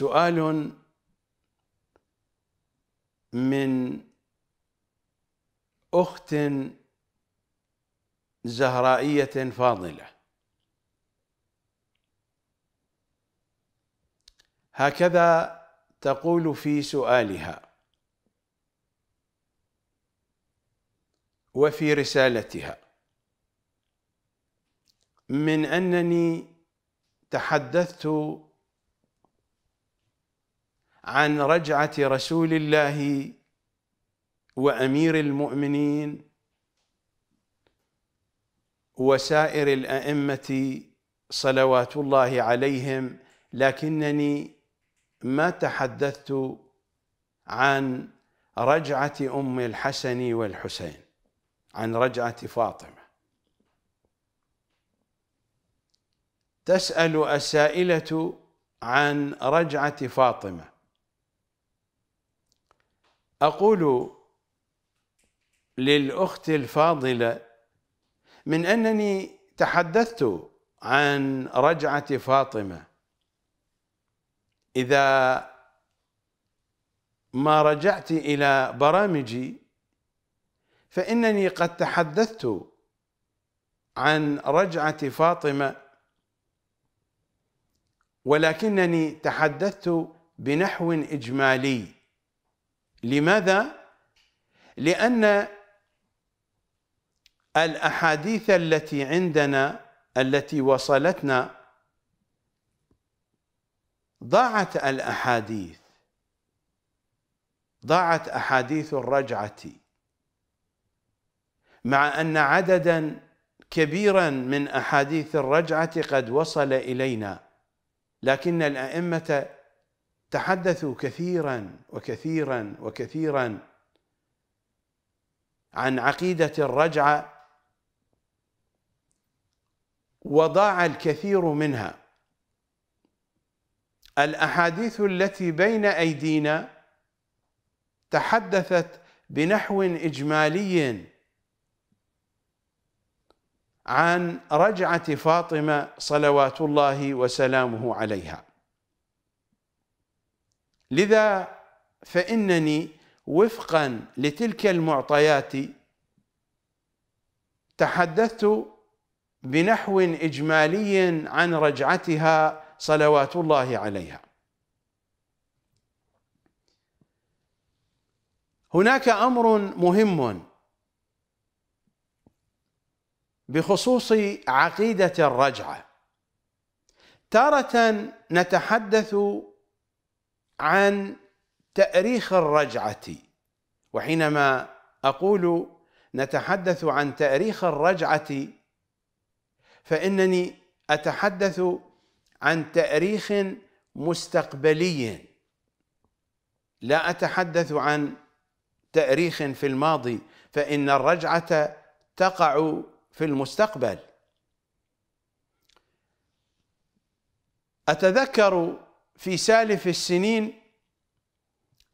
سؤال من أخت زهرائية فاضلة هكذا تقول في سؤالها وفي رسالتها من أنني تحدثت عن رجعة رسول الله وأمير المؤمنين وسائر الأئمة صلوات الله عليهم لكنني ما تحدثت عن رجعة أم الحسن والحسين عن رجعة فاطمة تسأل السائلة عن رجعة فاطمة أقول للأخت الفاضلة من أنني تحدثت عن رجعة فاطمة إذا ما رجعت إلى برامجي فإنني قد تحدثت عن رجعة فاطمة ولكنني تحدثت بنحو إجمالي لماذا؟ لأن الأحاديث التي عندنا التي وصلتنا ضاعت الأحاديث ضاعت أحاديث الرجعة مع أن عددا كبيرا من أحاديث الرجعة قد وصل إلينا لكن الأئمة تحدثوا كثيرا وكثيرا وكثيرا عن عقيدة الرجعة وضاع الكثير منها الأحاديث التي بين أيدينا تحدثت بنحو إجمالي عن رجعة فاطمة صلوات الله وسلامه عليها لذا فإنني وفقا لتلك المعطيات تحدثت بنحو إجمالي عن رجعتها صلوات الله عليها هناك أمر مهم بخصوص عقيدة الرجعة تارة نتحدث عن تأريخ الرجعة وحينما أقول نتحدث عن تأريخ الرجعة فإنني أتحدث عن تأريخ مستقبلي لا أتحدث عن تأريخ في الماضي فإن الرجعة تقع في المستقبل أتذكر في سالف السنين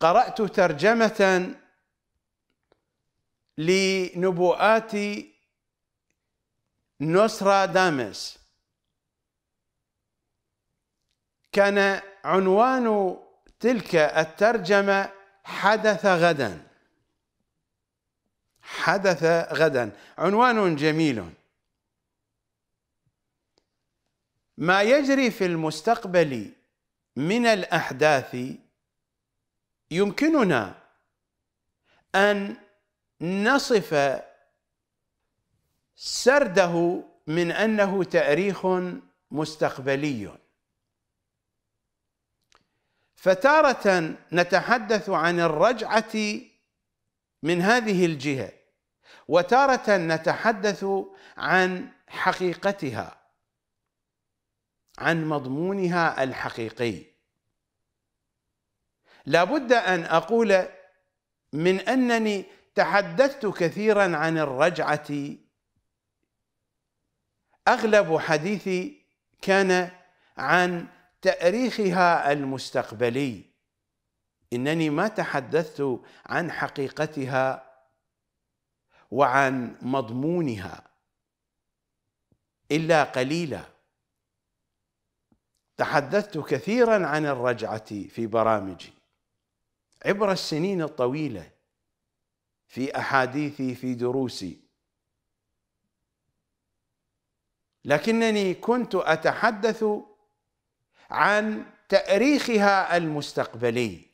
قرأت ترجمة لنبوءات نوسترادامس كان عنوان تلك الترجمة حدث غدا حدث غدا عنوان جميل ما يجري في المستقبل من الأحداث يمكننا أن نصف سرده من أنه تأريخ مستقبلي فتارة نتحدث عن الرجعة من هذه الجهة وتارة نتحدث عن حقيقتها عن مضمونها الحقيقي لابد ان اقول من انني تحدثت كثيرا عن الرجعه اغلب حديثي كان عن تاريخها المستقبلي انني ما تحدثت عن حقيقتها وعن مضمونها الا قليلا تحدثت كثيرا عن الرجعة في برامجي عبر السنين الطويلة في أحاديثي في دروسي لكنني كنت أتحدث عن تأريخها المستقبلي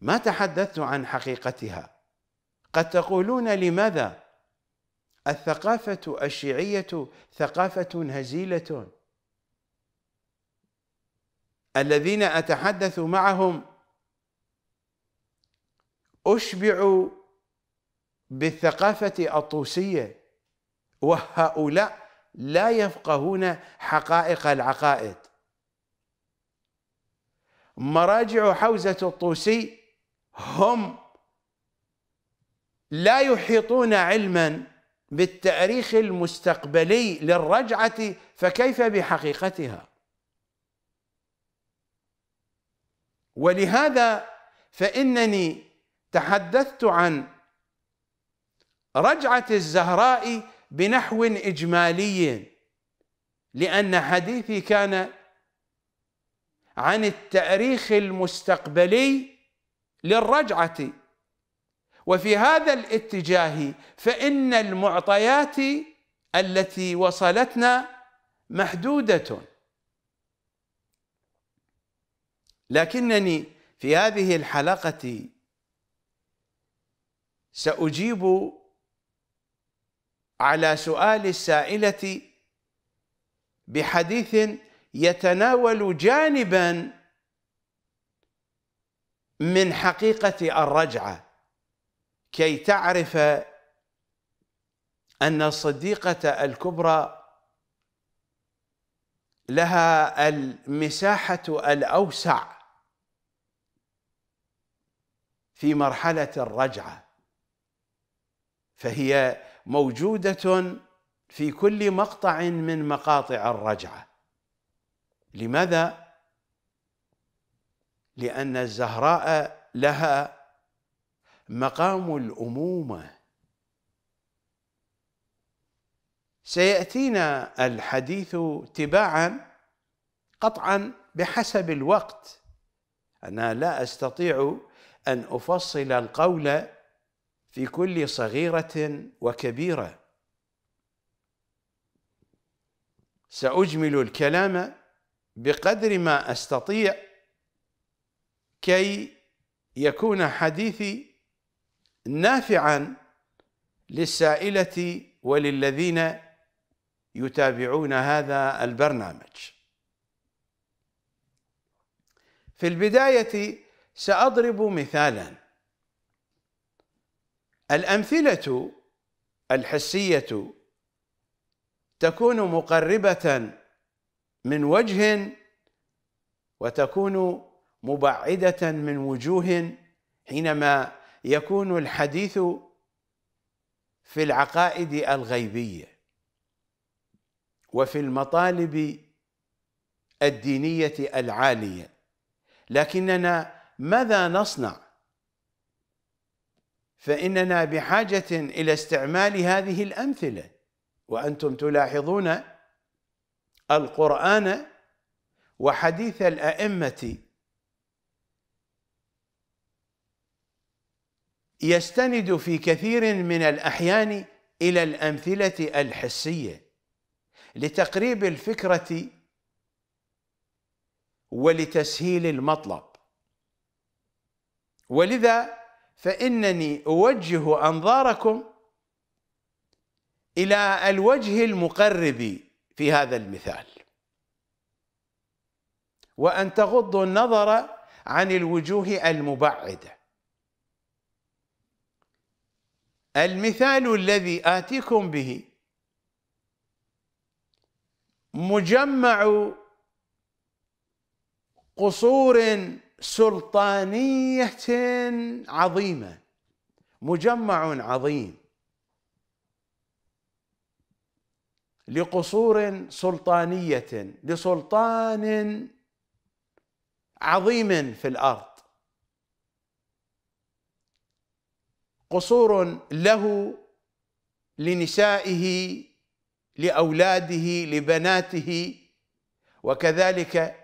ما تحدثت عن حقيقتها قد تقولون لماذا الثقافة الشيعية ثقافة هزيلة الذين أتحدث معهم أشبعوا بالثقافة الطوسية وهؤلاء لا يفقهون حقائق العقائد مراجع حوزة الطوسي هم لا يحيطون علما بالتاريخ المستقبلي للرجعة فكيف بحقيقتها ولهذا فإنني تحدثت عن رجعة الزهراء بنحو إجمالي لأن حديثي كان عن التأريخ المستقبلي للرجعة وفي هذا الاتجاه فإن المعطيات التي وصلتنا محدودة لكنني في هذه الحلقة سأجيب على سؤال السائلة بحديث يتناول جانبا من حقيقة الرجعة كي تعرف أن الصديقة الكبرى لها المساحة الأوسع في مرحلة الرجعة فهي موجودة في كل مقطع من مقاطع الرجعة لماذا؟ لأن الزهراء لها مقام الأمومة سيأتينا الحديث تباعا قطعا بحسب الوقت أنا لا أستطيع أن أفصل القول في كل صغيرة وكبيرة سأجمل الكلام بقدر ما أستطيع كي يكون حديثي نافعا للسائلة وللذين يتابعون هذا البرنامج في البداية سأضرب مثالا الأمثلة الحسية تكون مقربة من وجه وتكون مبعدة من وجوه حينما يكون الحديث في العقائد الغيبيه وفي المطالب الدينيه العاليه لكننا ماذا نصنع فاننا بحاجه الى استعمال هذه الامثله وانتم تلاحظون القران وحديث الائمه يستند في كثير من الاحيان الى الامثله الحسيه لتقريب الفكرة ولتسهيل المطلب ولذا فإنني أوجه أنظاركم إلى الوجه المقرب في هذا المثال وأن تغضوا النظر عن الوجوه المبعده المثال الذي آتيكم به مجمع قصور سلطانيه عظيمه مجمع عظيم لقصور سلطانيه لسلطان عظيم في الارض قصور له لنسائه لاولاده لبناته وكذلك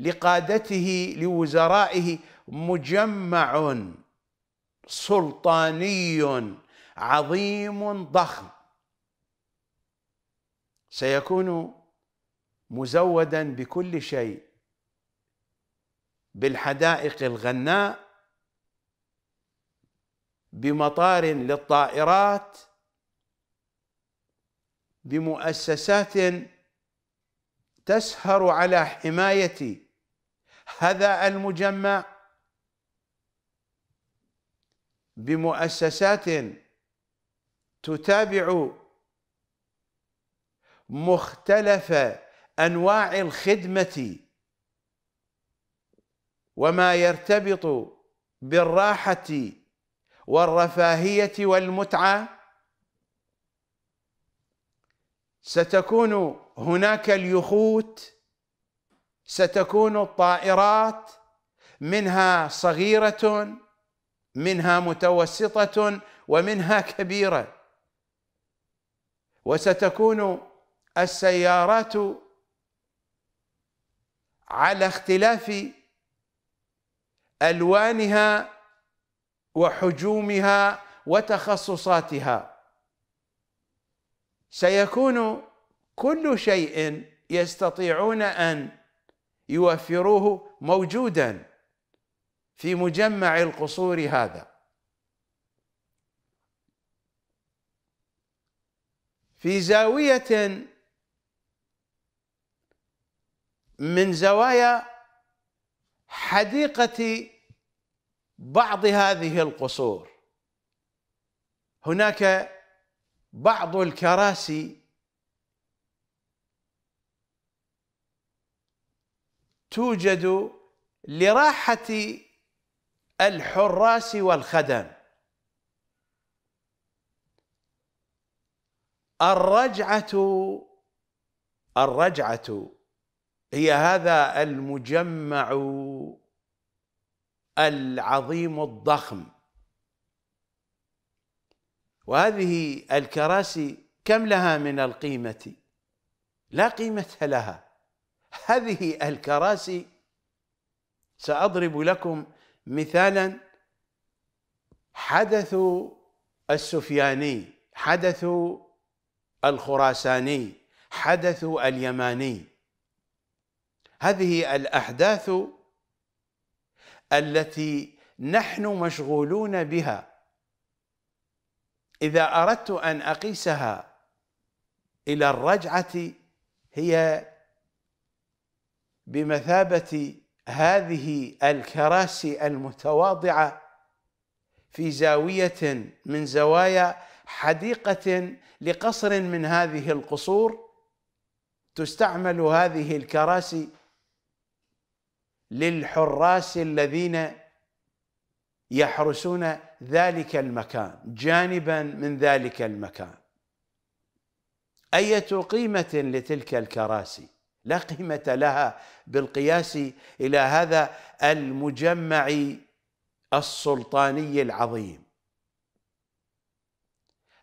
لقادته لوزرائه مجمع سلطاني عظيم ضخم سيكون مزودا بكل شيء بالحدائق الغناء بمطار للطائرات بمؤسسات تسهر على حماية هذا المجمع بمؤسسات تتابع مختلف انواع الخدمه وما يرتبط بالراحه والرفاهيه والمتعه ستكون هناك اليخوت ستكون الطائرات منها صغيره منها متوسطه ومنها كبيره وستكون السيارات على اختلاف الوانها وحجومها وتخصصاتها سيكون كل شيء يستطيعون ان يوفروه موجودا في مجمع القصور هذا في زاويه من زوايا حديقه بعض هذه القصور هناك بعض الكراسي توجد لراحة الحراس والخدم الرجعة الرجعة هي هذا المجمع العظيم الضخم وهذه الكراسي كم لها من القيمة لا قيمة لها هذه الكراسي سأضرب لكم مثالا حدث السفياني حدث الخراساني حدث اليماني هذه الأحداث التي نحن مشغولون بها إذا أردت أن أقيسها إلى الرجعة هي بمثابة هذه الكراسي المتواضعة في زاوية من زوايا حديقة لقصر من هذه القصور تستعمل هذه الكراسي للحراس الذين يحرسون ذلك المكان جانبا من ذلك المكان أية قيمة لتلك الكراسي لا قيمة لها بالقياس إلى هذا المجمع السلطاني العظيم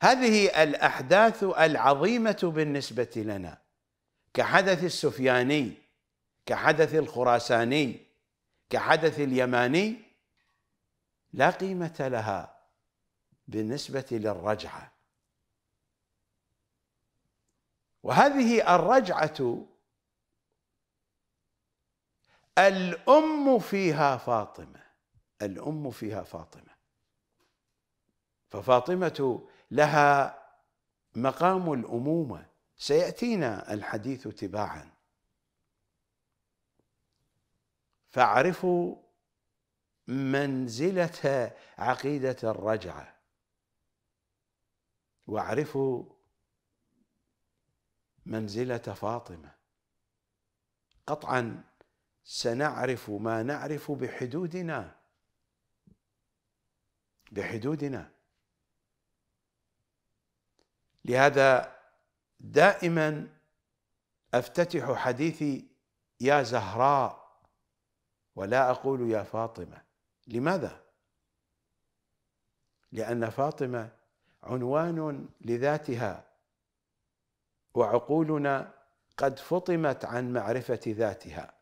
هذه الأحداث العظيمة بالنسبة لنا كحدث السفياني كحدث الخراساني كحدث اليماني لا قيمة لها بالنسبة للرجعة وهذه الرجعة الأم فيها فاطمة الأم فيها فاطمة ففاطمة لها مقام الأمومة سيأتينا الحديث تباعا فاعرفوا منزلة عقيدة الرجعة واعرفوا منزلة فاطمة قطعا سنعرف ما نعرف بحدودنا بحدودنا لهذا دائما افتتح حديثي يا زهراء ولا اقول يا فاطمه لماذا؟ لأن فاطمة عنوان لذاتها وعقولنا قد فطمت عن معرفة ذاتها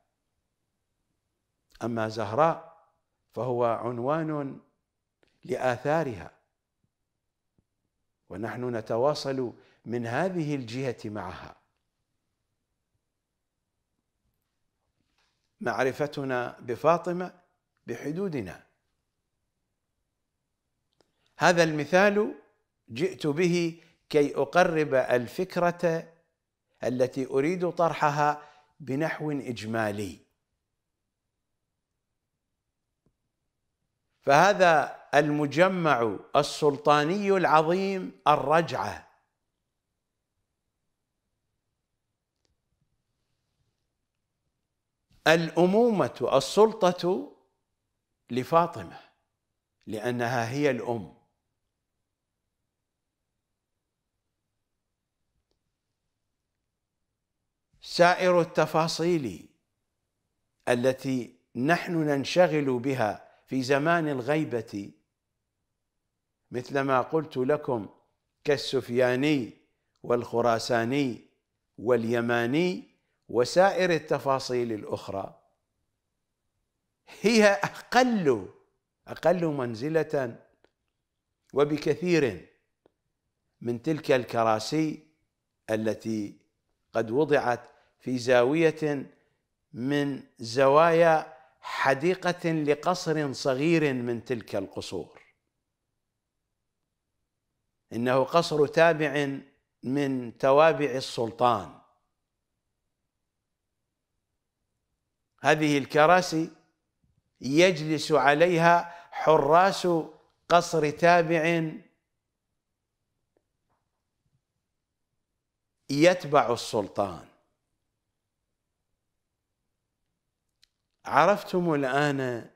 أما زهراء فهو عنوان لآثارها ونحن نتواصل من هذه الجهة معها معرفتنا بفاطمة بحدودنا هذا المثال جئت به كي اقرب الفكره التي اريد طرحها بنحو اجمالي فهذا المجمع السلطاني العظيم الرجعه الامومه السلطه لفاطمه لانها هي الام سائر التفاصيل التي نحن ننشغل بها في زمان الغيبه مثل ما قلت لكم كالسفياني والخراساني واليماني وسائر التفاصيل الاخرى هي أقل أقل منزلة وبكثير من تلك الكراسي التي قد وضعت في زاوية من زوايا حديقة لقصر صغير من تلك القصور إنه قصر تابع من توابع السلطان هذه الكراسي يجلس عليها حراس قصر تابع يتبع السلطان عرفتم الآن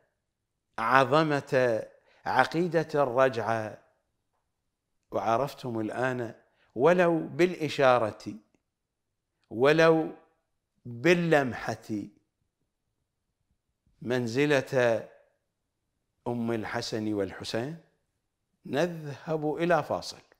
عظمة عقيدة الرجعة وعرفتم الآن ولو بالإشارة ولو باللمحة منزلة أم الحسن والحسين نذهب إلى فاصل